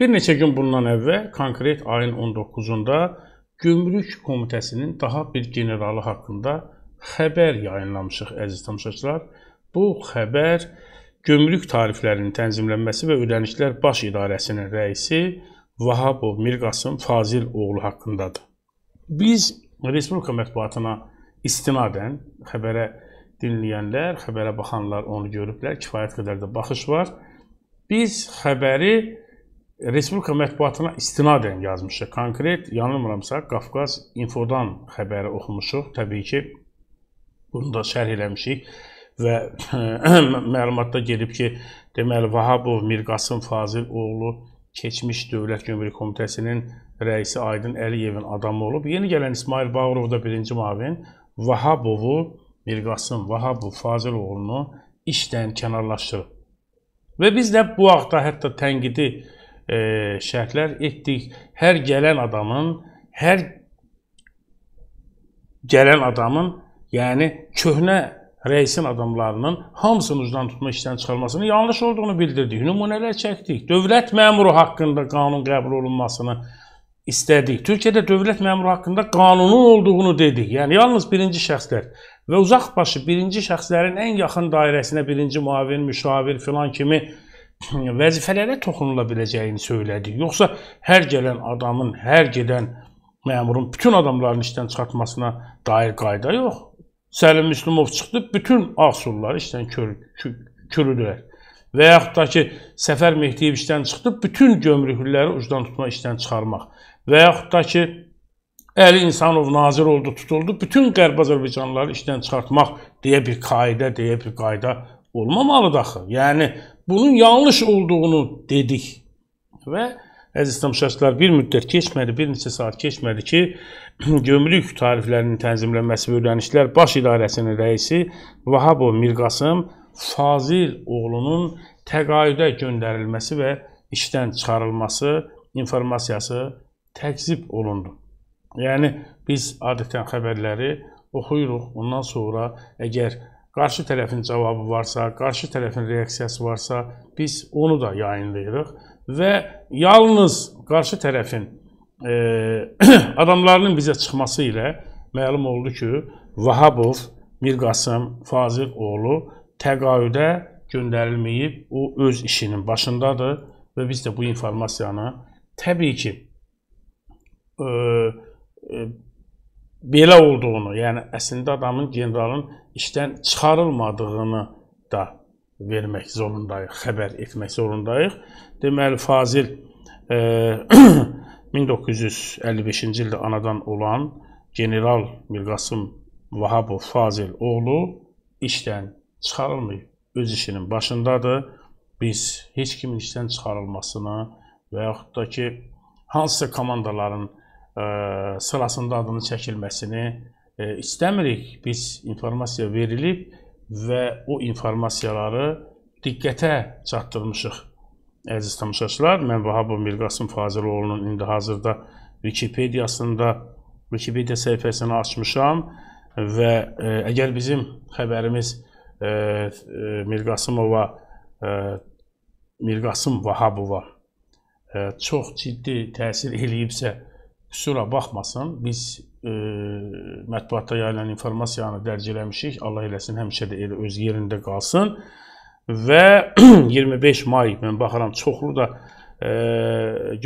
Bir neçə gün bundan əvvəl, konkret ayın 19-da Gümrük Komitəsinin daha bir generalı haqqında xəbər yayınlamışıq əziz tamaşaçılar. Bu xəbər Gümrük tariflərinin tənzimlənməsi və ödənişlər baş idarəsinin rəisi Vahabov Mirqasım Fazil oğlu haqqındadır. Biz Respublika mətbuatına istinadən xəbərə dinləyənlər, xəbərə baxanlar onu görüblər. Kifayət qədər də baxış var. Biz xəbəri Respublika mətbuatına istinadən yazmışıq. Konkret, yanılmıramsa, Qafqaz Infodan xəbəri oxumuşuq. Təbii ki, bunu da şərh eləmişik və məlumatda gelib ki, deməli Vahabov Mirqasım Fazil oğlu keçmiş Dövlət Gömrük Komitəsinin rəisi Aydın Əliyevin adamı olub. Yeni gələn İsmail Bağırov da birinci mavin Vahabovu, Mirqasım Vahabov Fazil oğlunu işdən kənarlaşdırıb. Və biz də bu vaxtda hətta tənqidi e, şərhlər etdik. Hər gələn adamın, hər gələn adamın, yəni köhnə rəisin adamlarının hamısının ucdan tutma işdən çıxarılmasını yanlış olduğunu bildirdik. Nümunələr çəkdik. Dövlət məmuru haqqında qanun qəbul olunmasını istədik. Türkiyədə dövlət məmuru haqqında qanunun olduğunu dedik. Yəni yalnız birinci şəxslər və uzaqbaşı birinci şəxslərin ən yaxın dairəsinə birinci müavin, müşavir filan kimi vəzifələrə toxunula biləcəyini söylədi. Yoxsa hər gələn adamın, hər gedən məmurun bütün adamların işdən çıxartmasına dair qayda yox. Səlim Müslümov çıxdı, bütün Ağsulları işdən kürüdülər. Və yaxud da ki, Səfər Mehdiyev işdən çıxdı, bütün gömrüklüləri ucdan tutma işdən çıxarmaq. Və yaxud da ki, Əli İnsanov nazir oldu, tutuldu, bütün Qərb Azərbaycanlıları işdən çıxartmaq deyə bir qayda, deyə bir qayda var Olmamalıdır axı. Yəni, bunun yanlış olduğunu dedik. Və əziz tamşaçlar, bir müddət keçmədi, bir neçə saat keçmədi ki, gömrük tariflərinin tənzimlənməsi və ödənişlər Baş İdarəsinin rəisi Vahabo Mirqasım Fazil oğlunun təqaüdə göndərilməsi və işdən çıxarılması informasiyası təkzib olundu. Yəni, biz adətən xəbərləri oxuyuruq, ondan sonra əgər Qarşı tərəfin cavabı varsa, qarşı tərəfin reaksiyası varsa, biz onu da yayınlayırıq və yalnız qarşı tərəfin e, adamlarının bizə çıxması ilə məlum oldu ki, Vahabov Mirqasım Fazil oğlu təqaüdə göndərilməyib, o öz işinin başındadır və biz də bu informasiyanı təbii ki, e, e, belə olduğunu, yəni əslində adamın generalın işdən çıxarılmadığını da vermək zorundayıq, xəbər etmək zorundayıq. Deməli Fazil e, 1955-ci ildə anadan olan general Mirqasım Vahabov Fazil oğlu işdən çıxarılmayıb. Öz işinin başındadır. Biz heç kimin işdən çıxarılmasını və yaxud da ki, hansısa komandaların ə, sırasında adının çəkilməsini ə, e, istəmirik. Biz informasiya verilib və o informasiyaları diqqətə çatdırmışıq. Əziz tamaşaçılar, mən Vahabov Mirqasım Faziloğlu'nun indi hazırda Wikipediyasında Wikipedia səhifəsini açmışam və ə, e, əgər bizim xəbərimiz ə, e, Mirqasımova ə, Mirqasım Vahabova ə, çox ciddi təsir eləyibsə, qüsura baxmasın. Biz e, mətbuatda yayılan informasiyanı dərc eləmişik. Allah eləsin, həmişə də elə öz yerində qalsın. Və 25 may mən baxıram çoxlu da e,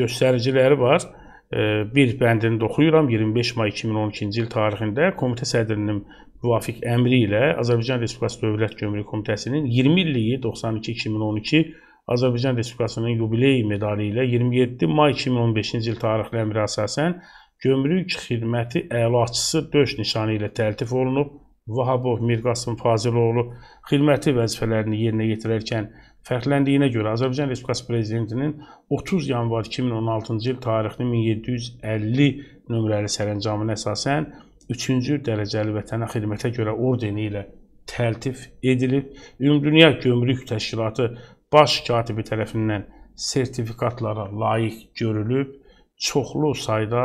göstəriciləri var. E, bir bəndini də oxuyuram. 25 may 2012-ci il tarixində komitə sədrinin müvafiq əmri ilə Azərbaycan Respublikası Dövlət Gömrük Komitəsinin 20 illiyi 92-2012 Azərbaycan Respublikasının yubiley medalı ilə 27 may 2015-ci il tarixli əmrə əsasən Gömrük xidməti əlaçısı döş nişanı ilə təltif olunub. Vahabov Mirqasım Faziloğlu xidməti vəzifələrini yerinə yetirərkən fərqləndiyinə görə Azərbaycan Respublikası Prezidentinin 30 yanvar 2016-cı il tarixli 1750 nömrəli sərəncamına əsasən 3-cü dərəcəli vətənə xidmətə görə ordeni ilə təltif edilib. Ümumdünya Gömrük Təşkilatı baş katibi tərəfindən sertifikatlara layiq görülüb, çoxlu sayda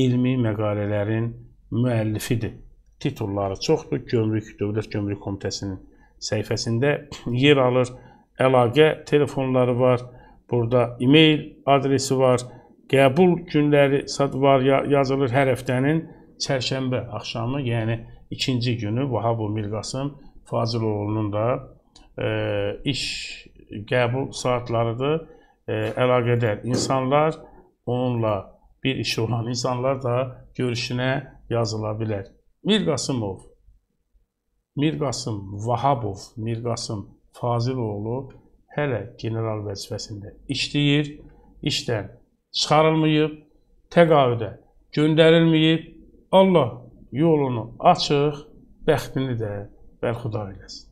elmi məqalələrin müəllifidir. Titulları çoxdur. Gömrük Dövlət Gömrük Komitəsinin səhifəsində yer alır. Əlaqə telefonları var. Burada e-mail adresi var. Qəbul günləri var yazılır hər həftənin çərşənbə axşamı, yəni ikinci günü Vahab Mirqasım Faziloğlunun da e, iş qəbul saatlarıdır. E, əlaqədar insanlar onunla bir işi olan insanlar da görüşünə yazıla bilər. Mir Qasımov, Mir Qasım Vahabov, Mir Qasım Faziloğlu hələ general vəzifəsində işləyir, işdən çıxarılmayıb, təqaüdə göndərilməyib, Allah yolunu açıq, bəxtini də bərxuda eləsin.